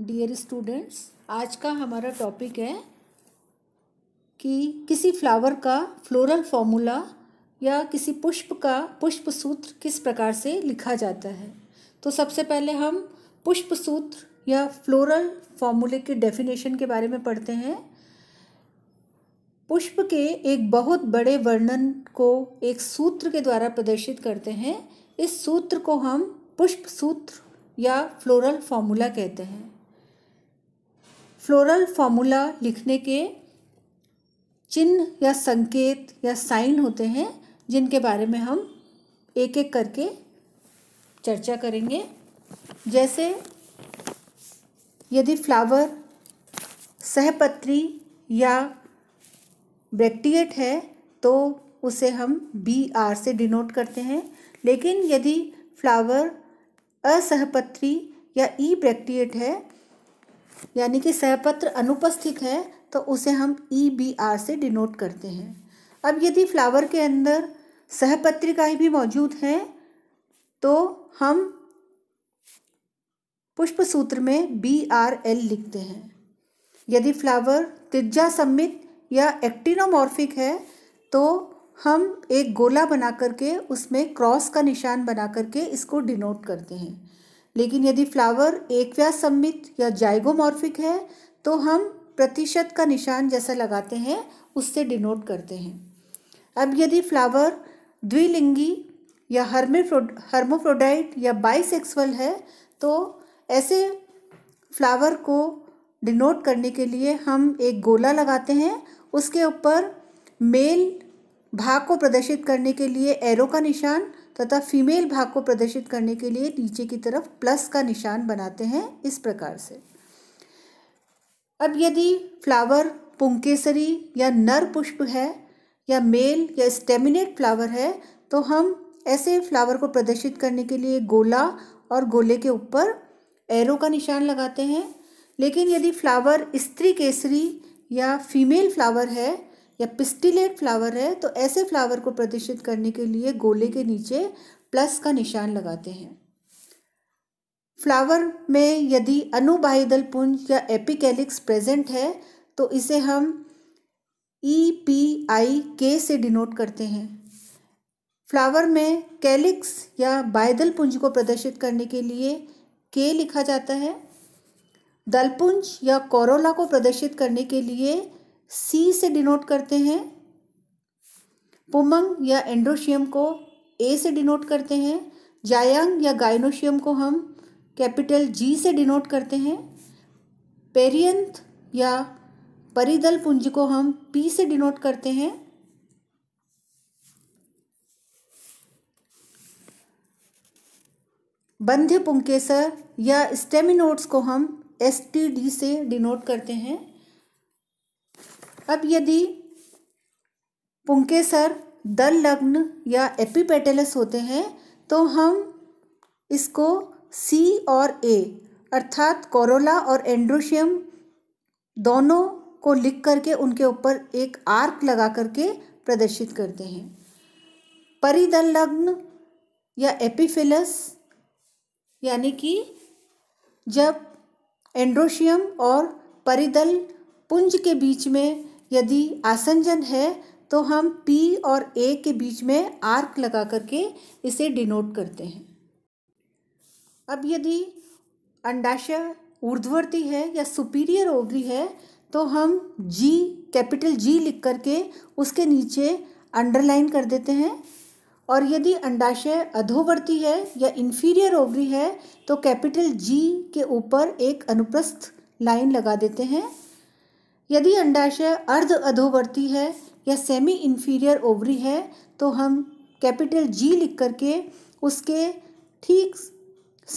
dear students आज का हमारा टॉपिक है कि किसी फ्लावर का फ्लोरल फॉर्मूला या किसी पुष्प का पुष्प सूत्र किस प्रकार से लिखा जाता है तो सबसे पहले हम पुष्प सूत्र या फ्लोरल फॉर्मूले के डेफिनेशन के बारे में पढ़ते हैं पुष्प के एक बहुत बड़े वर्णन को एक सूत्र के द्वारा प्रदर्शित करते हैं इस सूत्र को हम पुष्प सूत्र या फ्लोरल फॉर्मूला कहते हैं फ्लोरल फॉर्मूला लिखने के चिन्ह या संकेत या साइन होते हैं जिनके बारे में हम एक एक करके चर्चा करेंगे जैसे यदि फ्लावर सहपत्री या ब्रैक्टिएट है तो उसे हम बी आर से डिनोट करते हैं लेकिन यदि फ्लावर असहपत्री या ई e ब्रैक्टिएट है यानी कि सहपत्र अनुपस्थित है तो उसे हम ई बी आर से डिनोट करते हैं अब यदि फ्लावर के अंदर सहपत्रिकाएँ भी मौजूद हैं तो हम पुष्प सूत्र में बी आर एल लिखते हैं यदि फ्लावर तिज्जा सम्मित या एक्टिनोमॉर्फिक है तो हम एक गोला बना करके उसमें क्रॉस का निशान बना करके इसको डिनोट करते हैं लेकिन यदि फ्लावर एकव्या सम्मित या जाइगोमॉर्फिक है तो हम प्रतिशत का निशान जैसा लगाते हैं उससे डिनोट करते हैं अब यदि फ्लावर द्विलिंगी या हर्मेफ्रोड हर्मोफ्रोडाइट या बाइसेक्सुअल है तो ऐसे फ्लावर को डिनोट करने के लिए हम एक गोला लगाते हैं उसके ऊपर मेल भाग को प्रदर्शित करने के लिए एरो का निशान तथा फीमेल भाग को प्रदर्शित करने के लिए नीचे की तरफ प्लस का निशान बनाते हैं इस प्रकार से अब यदि फ्लावर पुंकेसरी या नर पुष्प है या मेल या स्टेमिनेट फ्लावर है तो हम ऐसे फ्लावर को प्रदर्शित करने के लिए गोला और गोले के ऊपर एरो का निशान लगाते हैं लेकिन यदि फ्लावर स्त्री केसरी या फीमेल फ्लावर है या पिस्टिलेट फ्लावर है तो ऐसे फ्लावर को प्रदर्शित करने के लिए गोले के नीचे प्लस का निशान लगाते हैं फ्लावर में यदि अनुबाहिदल पुंज या एपिकेलिक्स प्रेजेंट है तो इसे हम ई पी आई के से डिनोट करते हैं फ्लावर में कैलिक्स या बायदल पुंज को प्रदर्शित करने के लिए के लिखा जाता है दलपुंज या कोरोला को प्रदर्शित करने के लिए सी से डिनोट करते हैं पुमंग या एंड्रोशियम को ए से डिनोट करते हैं जायंग या गाइनोशियम को हम कैपिटल जी से डिनोट करते हैं पेरियंथ या परिदल पुंज को हम पी से डिनोट करते हैं बंध्य पुंकेसर या स्टेमिनोट्स को हम एस टी डी से डिनोट करते हैं अब यदि पुंकेसर दल लग्न या एपिपेटेलस होते हैं तो हम इसको सी और ए अर्थात कोरोला और एंड्रोशियम दोनों को लिख करके उनके ऊपर एक आर्क लगा करके प्रदर्शित करते हैं परिदल लग्न या एपिफिलस यानी कि जब एंड्रोशियम और परिदल पुंज के बीच में यदि आसंजन है तो हम P और A के बीच में आर्क लगा करके इसे डिनोट करते हैं अब यदि अंडाशय ऊर्ध्वर्ती है या सुपीरियर ओवरी है तो हम G कैपिटल G लिख करके उसके नीचे अंडरलाइन कर देते हैं और यदि अंडाशय अधोवर्ती है या इन्फीरियर ओवरी है तो कैपिटल जी के ऊपर एक अनुप्रस्थ लाइन लगा देते हैं यदि अंडाशय अर्ध अधोवर्ती है या सेमी इन्फीरियर ओवरी है तो हम कैपिटल जी लिख करके उसके ठीक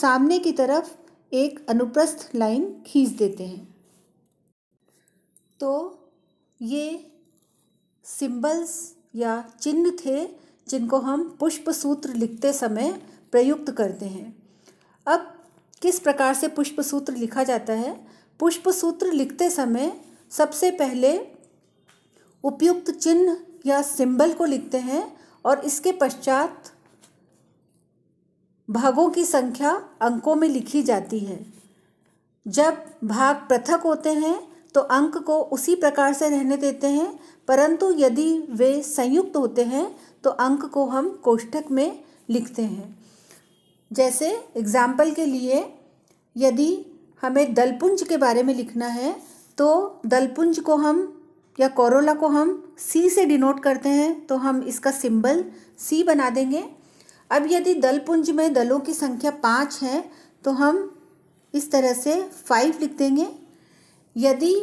सामने की तरफ एक अनुप्रस्थ लाइन खींच देते हैं तो ये सिंबल्स या चिन्ह थे जिनको हम पुष्प सूत्र लिखते समय प्रयुक्त करते हैं अब किस प्रकार से पुष्प सूत्र लिखा जाता है पुष्प सूत्र लिखते समय सबसे पहले उपयुक्त चिन्ह या सिंबल को लिखते हैं और इसके पश्चात भागों की संख्या अंकों में लिखी जाती है जब भाग पृथक होते हैं तो अंक को उसी प्रकार से रहने देते हैं परंतु यदि वे संयुक्त होते हैं तो अंक को हम कोष्ठक में लिखते हैं जैसे एग्जाम्पल के लिए यदि हमें दलपुंज के बारे में लिखना है तो दलपुंज को हम या कोरोला को हम सी से डिनोट करते हैं तो हम इसका सिंबल सी बना देंगे अब यदि दलपुंज में दलों की संख्या पाँच है तो हम इस तरह से फाइव लिख देंगे यदि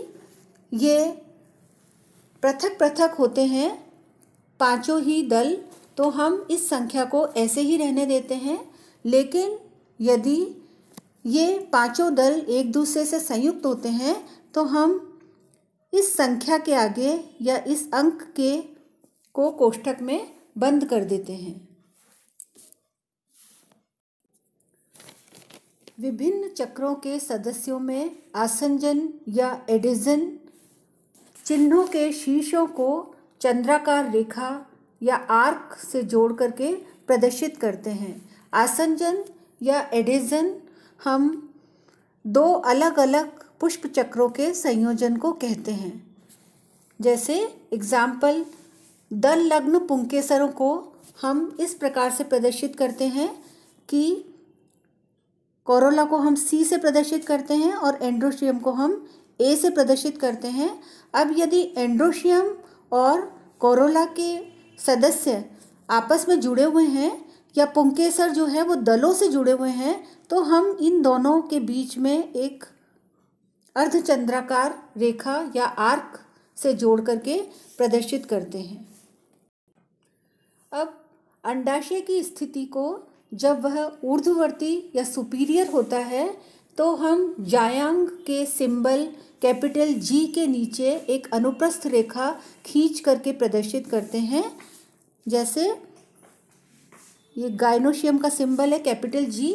ये पृथक पृथक होते हैं पांचों ही दल तो हम इस संख्या को ऐसे ही रहने देते हैं लेकिन यदि ये पांचों दल एक दूसरे से संयुक्त होते हैं तो हम इस संख्या के आगे या इस अंक के को कोष्ठक में बंद कर देते हैं विभिन्न चक्रों के सदस्यों में आसंजन या एडिजन चिन्हों के शीर्षों को चंद्राकार रेखा या आर्क से जोड़ करके प्रदर्शित करते हैं आसंजन या एडिजन हम दो अलग अलग पुष्प चक्रों के संयोजन को कहते हैं जैसे एग्जाम्पल दल लग्न पुंकेसरों को हम इस प्रकार से प्रदर्शित करते हैं कि कोरोला को हम सी से प्रदर्शित करते हैं और एंड्रोशियम को हम ए से प्रदर्शित करते हैं अब यदि एंड्रोशियम और कोरोला के सदस्य आपस में जुड़े हुए हैं या पुंकेसर जो है वो दलों से जुड़े हुए हैं तो हम इन दोनों के बीच में एक अर्धचंद्राकार रेखा या आर्क से जोड़ करके प्रदर्शित करते हैं अब अंडाशय की स्थिति को जब वह ऊर्ध्ववर्ती या सुपीरियर होता है तो हम जायांग के सिंबल कैपिटल जी के नीचे एक अनुप्रस्थ रेखा खींच करके प्रदर्शित करते हैं जैसे ये गाइनोशियम का सिंबल है कैपिटल जी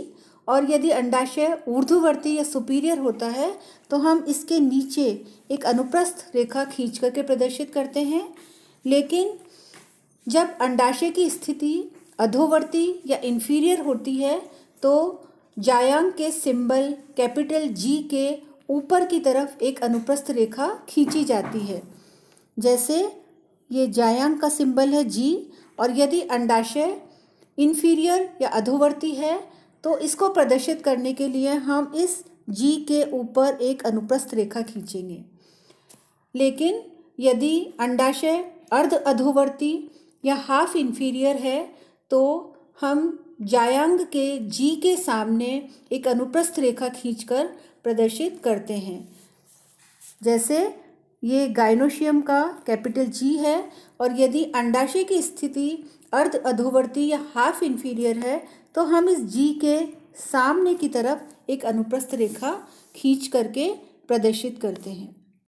और यदि अंडाशय ऊर्ध्वर्ती या सुपीरियर होता है तो हम इसके नीचे एक अनुप्रस्थ रेखा खींच करके प्रदर्शित करते हैं लेकिन जब अंडाशय की स्थिति अधोवर्ती या इन्फीरियर होती है तो जायांग के सिंबल कैपिटल जी के ऊपर की तरफ एक अनुप्रस्थ रेखा खींची जाती है जैसे ये जायांग का सिंबल है जी और यदि अंडाशय इन्फीरियर या अधोवर्ती है तो इसको प्रदर्शित करने के लिए हम इस जी के ऊपर एक अनुप्रस्थ रेखा खींचेंगे लेकिन यदि अंडाशय अर्ध अधोवर्ती या हाफ इन्फीरियर है तो हम जायांग के जी के सामने एक अनुप्रस्थ रेखा खींचकर प्रदर्शित करते हैं जैसे ये गाइनोशियम का कैपिटल जी है और यदि अंडाशय की स्थिति अर्ध अधोवर्ती या हाफ इन्फीरियर है तो हम इस जी के सामने की तरफ एक अनुप्रस्थ रेखा खींच करके प्रदर्शित करते हैं